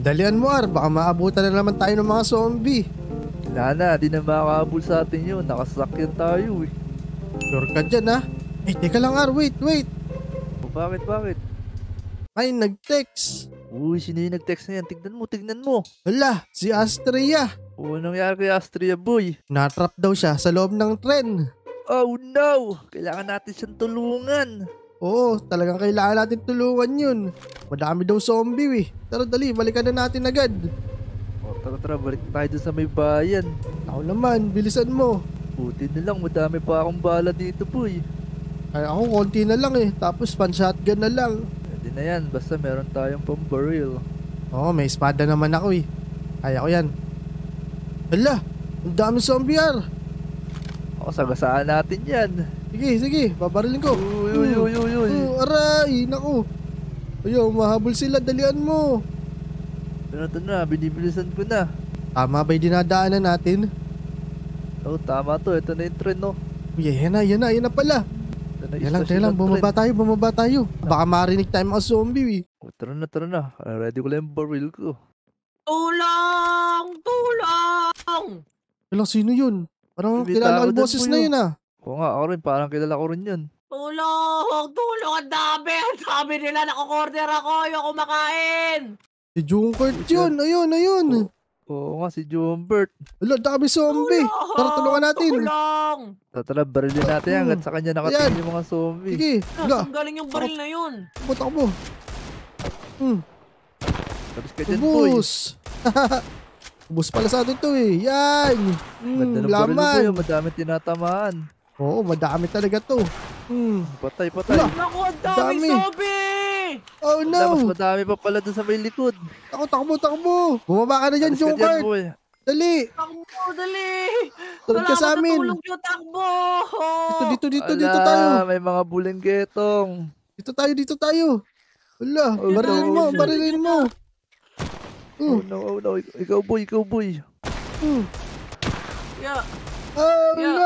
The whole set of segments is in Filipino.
Dalian mo, Ar. Baka maabutan na naman tayo ng mga zombie. Wala na, di na makakabul sa atin yun. Nakasakyan tayo eh. Sure ka dyan ha? Eh, teka lang Ar, wait, wait. O, bakit, bakit? Ay, nag-text. Uy, sino yung nag-text na yan? Tignan mo, tignan mo. Hala, si Astria. O, anong nangyari kay Astria, boy? Natrap daw siya sa loob ng tren. Oh no! Kailangan natin siyang tulungan. Oo, talagang kailangan natin tulungan yun. Madami daw zombie eh. Tara dali, balikan na natin agad. Oh, tara tara, balik tayo sa may bayan. Ako naman, bilisan mo. Buti na lang, madami pa akong bala dito boy. Ay, ako konti na lang eh, tapos pan shotgun na lang. Hindi na yan, basta meron tayong pang barrel. Oo, may espada naman ako eh. Kaya ko yan. Hala, ang dami zombie ar. O, sagasaan natin yan. Sige, sige, babarilin ko. Uy, uy, uy, uy, uy. Uh, aray, naku. Ayaw, mahabol sila, dalian mo. Ito na, ito na, binibilisan ko na. Tama ba yung dinadaanan natin? Oo, oh, tama to. Ito na yung trend, no? Uy, yan na, yan na, yan na pala. Yan lang, yan lang. Bumaba tayo, bumaba tayo. Baka marinig tayo mga zombie, eh. Oh, tara na, tara na. Ready ko lang yung baril ko. Tulong! Tulong! Wala, sino yun? Parang kilala ko yung boses na oh. yun, ah. Oo nga, ako rin. Parang kilala ko rin yun. Tulong! Tulong! Ang dami! Ang dami nila! Nakukorder ako! Ayaw kumakain! Si Junkert yun! Ayun, ayun! Oo, oo nga, si Junkert. Wala, dami zombie! Tulong! Tara, tulungan natin! Tulong! Tara, barilin natin yan. Hanggat hmm. sa kanya nakatingin yung mga zombie. Sige! Wala! Ang galing yung baril na yun! Takbo, takbo! Hmm. Tapos ka dyan, boy! Ubus pala sa atin to eh. Yan! Mm, Ganda ng laman. Hmm, baril mo yun. Madami tinatamaan. Oo, madami talaga to. Hmm. Patay, patay. Wala. Naku, ang dami, dami. Oh no! Mas madami pa pala dun sa may likod. Takbo, takbo, takbo! Bumaba ka na dyan, Joker! Dali! Takbo, dali! Tulad ka sa amin! Wala ka takbo! Dito, dito, dito, Ala, dito tayo! May mga bulenggetong. Dito tayo, dito tayo! Wala, oh, barilin no, mo, no, barilin no. mo! Oh, oh no, oh no, ikaw boy, ikaw boy! Uh. Yeah! Oh yeah. no!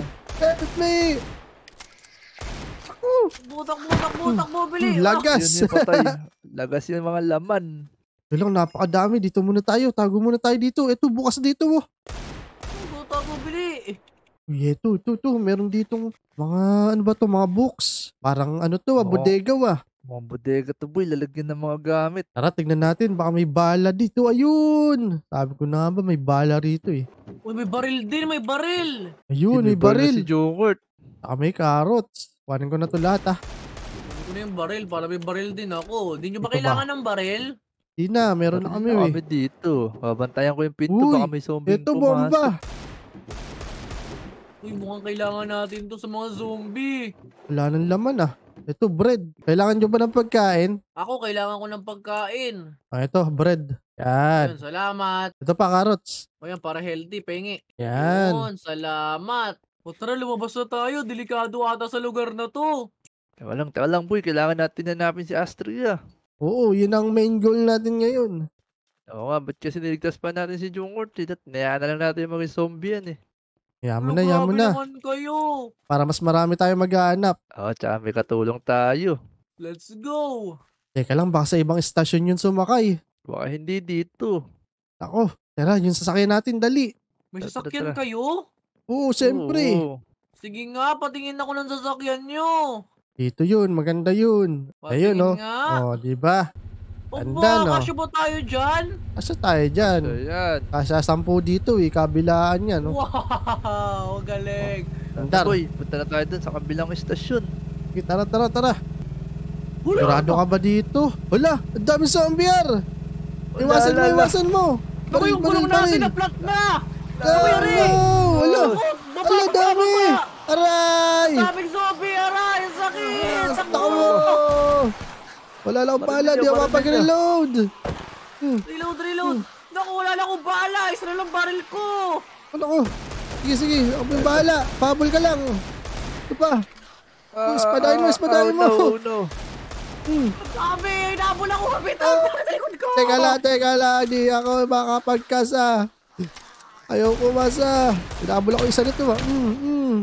Yeah. Help me! Oh. Butak, butak, butak, bubili. Hmm, ano? Lagas. Yun yung patay. Lagas yung mga laman. Bilang napakadami. Dito muna tayo. Tago muna tayo dito. Ito, bukas dito. Oh. Butak, bubili. Uy, ito, ito, ito. Meron ditong mga, ano ba to mga books. Parang ano to, ah, bodega, ah. Mukhang bodega to boy, lalagyan ng mga gamit. Tara, tignan natin. Baka may bala dito. Ayun! Sabi ko na nga ba, may bala rito eh. Uy, may baril din, may baril! Ayun, may, may baril. Si Jokert. Saka may carrots. Kuhanin ko na to lahat ah. Kunin ko na yung baril, para may baril din ako. Hindi nyo ba kailangan ng baril? Hindi na, meron na kami eh. Kami dito. Babantayan ko yung pinto, baka may zombie pumasok. Ito bomba! Uy, mukhang kailangan natin to sa mga zombie. Wala nang laman ah. Ito, bread. Kailangan nyo ba ng pagkain? Ako, kailangan ko ng pagkain. Ah, ito, bread. Yan. Yun, salamat. Ito pa, carrots. O yan, para healthy, pengi. Yan. Yun, salamat. O tara, lumabas na tayo. Delikado ata sa lugar na to. Tawa lang, tawa lang, boy. Kailangan natin hanapin si Astria. Ah. Oo, yun ang main goal natin ngayon. Oo nga, ba't kasi niligtas pa natin si Jungkort eh? na lang natin mga zombie yan eh. Yaman Ano, na, grabe na. naman kayo. Para mas marami tayong maghahanap. Oh, tsaka may katulong tayo. Let's go. Teka lang, baka sa ibang estasyon yun sumakay. Baka hindi dito. Ako, tara, yun sasakyan natin, dali. May sasakyan kayo? Oo, siyempre. Oo. Sige nga, patingin ako ng sasakyan nyo. Dito yun, maganda yun. Patingin Ayun, oh. nga. Oh, di ba? Tanda, Opo, no? kasya ba tayo dyan? Asa tayo dyan? Asa yan? Kasya sampu dito eh, kabilaan yan. No? Wow, galing. Oh, tanda. Boy, punta na tayo dun sa kabilang istasyon. Okay, tara, tara, tara. Hula, Sigurado ka ba dito? Wala, ang dami zombie Iwasan mo, iwasan mo. Baril, yung baril, natin Na plat na. Kawiri. Wala. Wala, dami. Aray. Daming zombie, aray. Sakit. Ah, sakit. Sakit. Wala lang akong bala, di ako mapag-reload. Hmm. Reload, reload. Naku, wala lang akong bala. Isa lang baril ko. Oh, ano ko? Sige, sige. Ako yung bala. Pabol ka lang. Ito ano pa. Uh, ah, espadahin hmm, mo, espadahin ah, oh, mo. Oh, no, no. Hmm. Sabi, inabol ako kapitan uh, ah. sa likod ko. Teka lang, teka lang. Hindi ako makapagkas ah. Ayaw ko mas ah. Inabol ako isa nito ah. Mm, mm.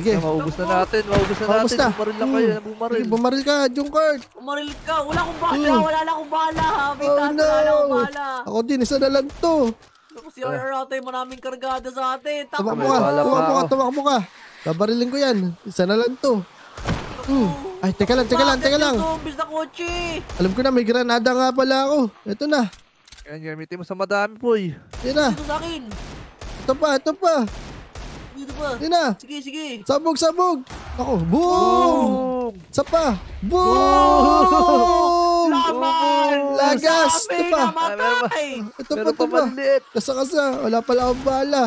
Sige. Yeah, maubos na natin, maubos na maubos natin. Na. Bumaril lang kayo, hmm. bumaril. Sige, bumaril ka, Junkard. Bumaril ka, wala akong bala, hmm. wala lang akong bala. May oh, no. wala akong bala. Ako din, isa na lang to. Ako si RR ata yung maraming kargada sa atin. Tapak mo ka, tumak mo ka, tumak mo ka. Babarilin ko yan, isa na lang to. Hmm. Ay, teka lang, teka lang, teka lang. Zombies na kotse. Alam ko na, may granada nga pala ako. Ito na. Yan, gamitin mo sa madami, boy. Yan na. Ito sa akin. Ito pa, ito pa. Dito pa. Dito na. Sige, sige. Sabog, sabog. Ako, boom. boom. Sapa. Boom. boom. Laman. Lagas. Ito pa. Namatay. Ito pa, ito pa. Kasa, kasa. Wala pala akong bala.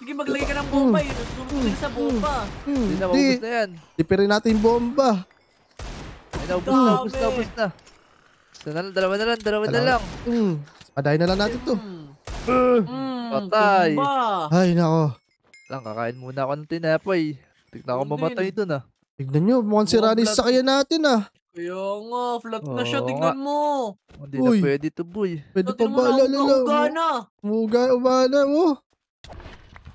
Sige, maglagay ka ng bomba. Mm. Sumunod sa bomba. Mm. Mm. Hindi na, maubos na yan. Tipirin natin bomba. Ay, naubos na, ubos na, ubos na. Isa na lang, dalawa na lang, dalawa, na lang. Mm. Padayin na lang natin to. Mm. mm. Patay. Ay, nako. Lang, kakain muna ako ng tinapay. Tignan ko mamatay dun ah. Tignan nyo, mukhang sira ni sakyan natin ah. Kaya nga, flat na siya, tignan mo. Hindi na pwede to boy. Pwede pa Tignan mo ba? na, Ala, uga-uga na. mo. Oh.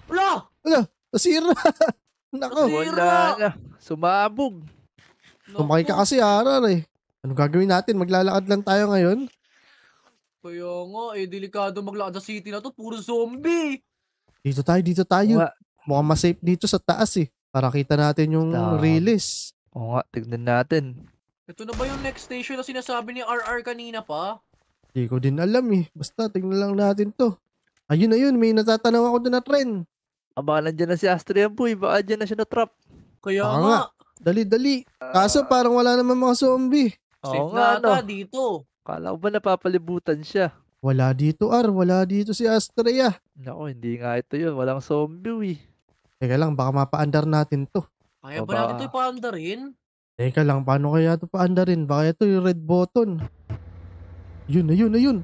Wala! Ala, nasira. Nako. Wala Sira! na. Sumabog. Kumakay ka kasi aral eh. Ano gagawin natin? Maglalakad lang tayo ngayon? Kaya nga, eh, delikado maglakad sa city na to. Puro zombie. Dito tayo, dito tayo. Wa- Mukhang mas dito sa taas eh. Para kita natin yung Stop. release. Oo nga, tignan natin. Ito na ba yung next station na sinasabi ni RR kanina pa? Hindi ko din alam eh. Basta, tignan lang natin to. Ayun na yun, may natatanaw ako doon na trend. Aba, nandiyan na si Astrian po. Iba, dyan na siya na-trap. Kaya Baka nga. Dali-dali. Ah. Kaso parang wala naman mga zombie. Safe nga, ata ano. dito. Kala ko ba napapalibutan siya? Wala dito, Ar. Wala dito si Astrea. Nako, hindi nga ito yun. Walang zombie, eh. Teka lang, baka mapa-under natin to. Kaya ba natin ba- ito ah. ipaandarin? Teka lang, paano kaya ito pa-underin? Baka ito yung red button. Yun, ayun, ayun.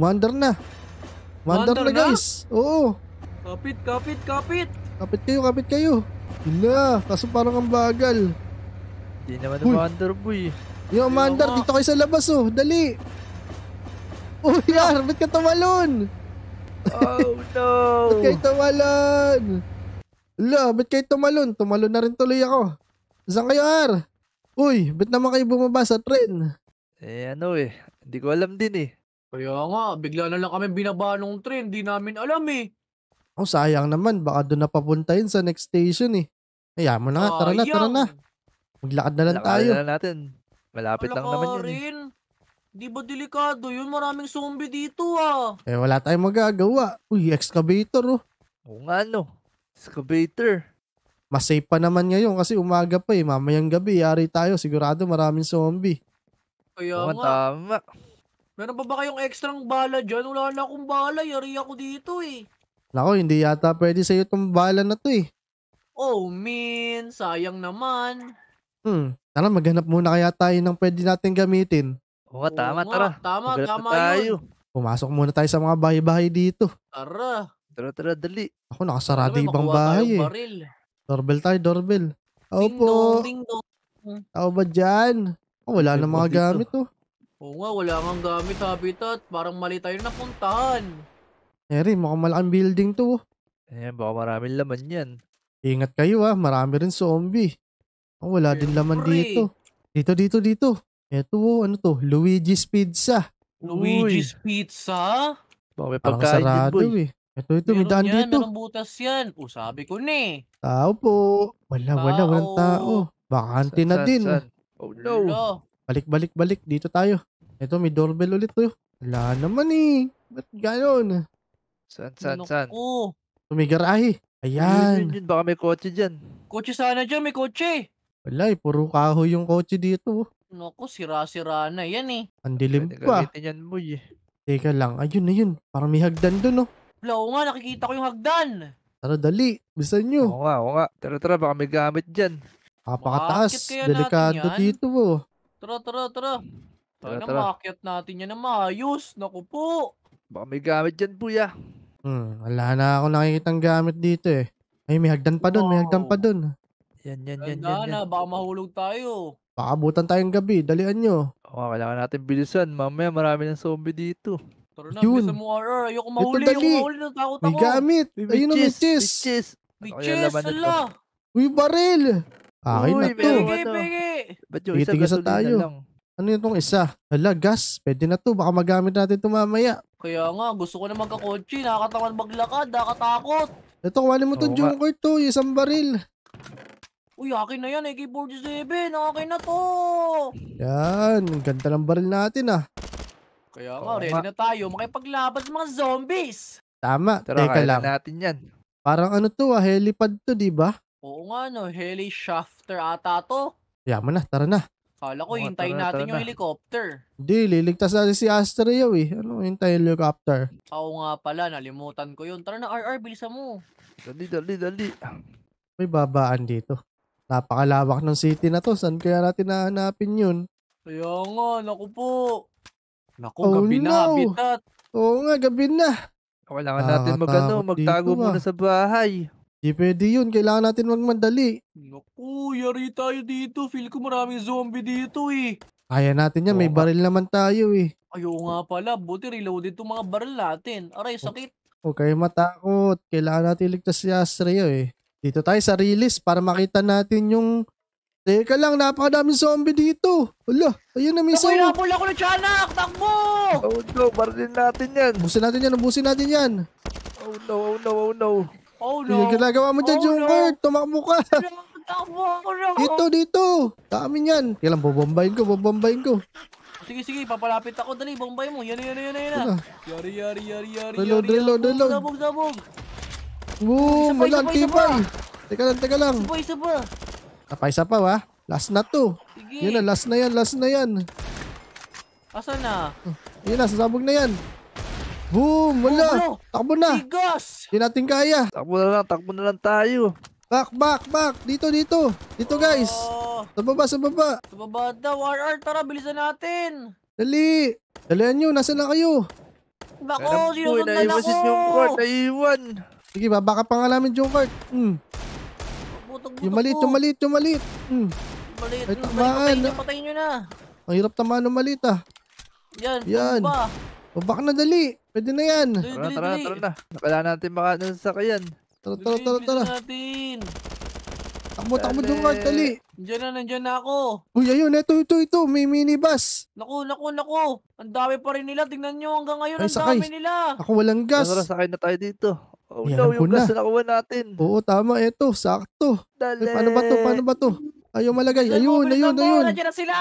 under na. Umaandar Umaandar na, na? guys. Oo. Kapit, kapit, kapit! Kapit kayo, kapit kayo. Hila, kaso parang ang bagal. Hindi naman Uy. ma-under, boy. Yung umaandar, nga. dito kayo sa labas oh. Dali. Oh, yar, ba't ka tumalon? Oh no! Ba't kayo tumalon? Ala, ba't kayo tumalon? Tumalon na rin tuloy ako. Saan kayo, Ar? Uy, ba't naman kayo bumaba sa tren? Eh, ano eh. Hindi ko alam din eh. Kaya nga, bigla na lang kami binaba ng train. Di namin alam eh. Oh, sayang naman. Baka doon napapunta yun sa next station eh. Kaya mo na nga. Tara na, tara na. Maglakad na lang Lakad tayo. na natin. Malapit lang naman yun eh. Di ba delikado yun? Maraming zombie dito ah. Eh, wala tayong magagawa. Uy, excavator oh. Oo nga no. Excavator. Mas safe pa naman ngayon kasi umaga pa eh. Mamayang gabi, yari tayo. Sigurado maraming zombie. Kaya nga. tama. Meron pa ba kayong extrang bala dyan? Wala na akong bala. Yari ako dito eh. Nako, hindi yata pwede sa'yo itong bala na to eh. Oh, min. Sayang naman. Hmm. Tara, maghanap muna kaya tayo ng pwede natin gamitin. Oo, Oo tama, nga. tara. Tama, Magalat na tama yun. Pumasok muna tayo sa mga bahay-bahay dito. Tara. Tara, tara, dali. Ako, nakasarado Sabi, ibang bahay eh. baril. Doorbell tayo, doorbell. Ding dong, Opo, ding dong. ba dyan? Oh, wala Ay, na mga bakit to? gamit oh. Oo nga, wala kang gamit habitat. Parang mali tayo napuntahan. Eri, mukhang malaking building to oh. Eh, baka maraming laman yan. Ingat kayo ah, marami rin zombie. Oh, wala din laman Siyempre. dito. Dito, dito, dito. Eto oh, ano to? Luigi's Pizza. Luigi's Pizza? Baka may Parang pagkain din, boy. eh. Ito, ito may Meron daan yan, dito. merong butas yan. O, oh, sabi ko ni. Eh. Tao po. Wala, wala, walang tao. Tao. Bakante na din. san? Oh no. Balik, balik, balik. Dito tayo. Ito, may doorbell ulit to. Wala naman eh. Ba't ganon? San, san, san? Naku. Ito may garahe. Yun, yun, yun. Baka may kotse dyan. Kotse sana dyan, may kotse. Wala eh, puro kahoy yung kotse dito. Naku, sira-sira na yan eh. Ang dilim Pwede pa. gamitin yan, boy. Teka lang. Ayun na yun. Parang may hagdan dun oh. Wala ko nga, nakikita ko yung hagdan. Tara, dali. Bisan nyo. Oo nga, oo nga. Tara, tara, baka may gamit dyan. Kapakataas. Bakit kaya Delikado dito po. Oh. Tara, tara, tara. Tara, Tara, tara. natin yan na maayos. Naku po. Baka may gamit dyan, kuya. Hmm, wala na ako nakikitang gamit dito eh. Ay, may hagdan pa doon, may hagdan pa doon. Yan, yan, yan, yan, Ganda yan. baka mahulog tayo. Baka abutan tayong gabi, dalian nyo. Oo nga, kailangan natin bilisan. Mamaya marami ng zombie dito. Tara na, Yun. bilisan mo RR. Ayoko mahuli. Ito, Ayoko dali. mahuli. Natakot May ako. gamit. Ayun ang may chest. Bitches. Bitches, laman nito? ala. Uy, baril. Akin na to. meron. Pege, ano? pege. Ba't yung isa gasolina tayo. lang? Ano itong isa? Hala, gas. Pwede na to. Baka magamit natin ito mamaya. Kaya nga, gusto ko na magkakotse. Nakakatawan maglakad. Nakatakot. Ito, kuhanin mo itong Oo nga. junker to. Yung isang baril. Uy, akin na yan. AK-47. Akin na to. Yan. Ang ganda ng baril natin ah. Kaya nga, Oo, ready na tayo makipaglaban sa mga zombies. Tama. Tara, Teka lang. natin yan. Parang ano to ah, helipad to, di ba? Oo nga no, heli shafter ata to. Yaman na, tara na. Kala ko, hintayin natin tara yung na. helicopter. Hindi, liligtas natin si Astreo eh. Ano hintayin yung helicopter? Oo nga pala, nalimutan ko yun. Tara na, RR, bilisan mo. Dali, dali, dali. May babaan dito. Napakalawak ng city na to. Saan kaya natin nahanapin yun? Kaya nga, naku po. Naku, Oh gabi na, no! habitat. Oo nga, gabi na. Kailangan natin magano, Nakakatakot magtago muna ah. sa bahay. Di pwede yun. Kailangan natin magmadali. Naku, yari tayo dito. Feel ko maraming zombie dito eh. Kaya natin yan. May Oo baril naman tayo eh. Ayoko nga pala, buti reloaded itong mga baril natin. Aray, oh. sakit. Okay, matakot. Kailangan natin iligtas si Astrea eh. Dito tayo sa release para makita natin yung Teka lang, napakadaming zombie dito. Wala, ayun na may Ako, zombie. Ako, ako ng tiyanak! Takbo! Oh no, baralin natin yan. Busin natin yan, busin natin yan. Oh no, oh no, oh no. Oh no. Yung ginagawa mo dyan, oh, Junker. No. Tumakbo ka. Takbo ako na. Dito, dito. Dami yan. lang, bobombayin ko, bobombayin ko. Sige, sige, papalapit ako. Dali, bombay mo. Yan, yan, yan, yan. Yari, yari, yari, yari, reload, yari. Reload, reload, Sabog, sabog. Boom, wala, tipay. Teka lang, teka lang. Sabay, sabay. Napaisa pa ha. Ah. Last na to. Sige. Yun na, last na yan, last na yan. Asa na? Hmm. Yun na, sasabog na yan. Boom! Wala! Oh, Takbo na! Higos! Hindi natin kaya. Takbo na lang, takbo na lang tayo. Back, back, back! Dito, dito! Dito guys! Oh. Sa baba, sa baba! Sa baba daw, RR! Tara, bilisan natin! Dali! Dalihan nyo, nasa na kayo? Bako, eh, sinusundan ako! Naiwan si Jungkart, naiwan! Sige, babaka pa nga namin Jungkart. Hmm butok Yung maliit, yung maliit, yung maliit. Mm. maliit. Ay, tamaan. Patayin, patay nyo na. Ang hirap tamaan ng maliit ah. Yan, Yan. Ba? Oh, Baba na dali. Pwede na yan. Dali, Tara, tara, tara na. Kailangan natin baka nang sakyan. Tara, tara, tara, bilis tara. natin. Takbo, takbo Dali. doon dali. Diyan na, nandyan na ako. Uy, ayun, ito, ito, ito. May minibus. Naku, naku, naku. Ang dami pa rin nila. Tingnan nyo hanggang ngayon. Ay, Ang sakay. dami nila. Ako walang gas. Tara, sakay na tayo dito. Oh, Yan no, yung na. gas nakuha natin. Oo, tama. Ito, sakto. Eh, dali. Ay, paano ba to? Paano ba to? Ayaw malagay. Ayun, ayun, ayun. ayun. Nandiyan na sila.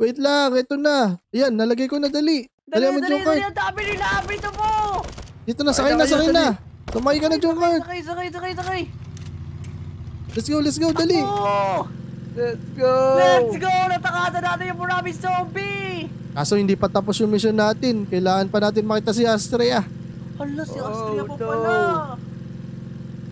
Wait lang, ito na. Ayan, nalagay ko na dali. Dali, dali, dali, dali. Ang dami nila. Ito mo. Dito na, sakay na, sakay na. Sumakay ka na, Junkard. Sakay, sakay, sakay, sakay. Let's go, let's go, dali. Let's go. Let's go. Natakata natin yung maraming zombie. Kaso hindi pa tapos yung mission natin. Kailangan pa natin makita si Astrea. Hala, si Austria oh, pa no. pala.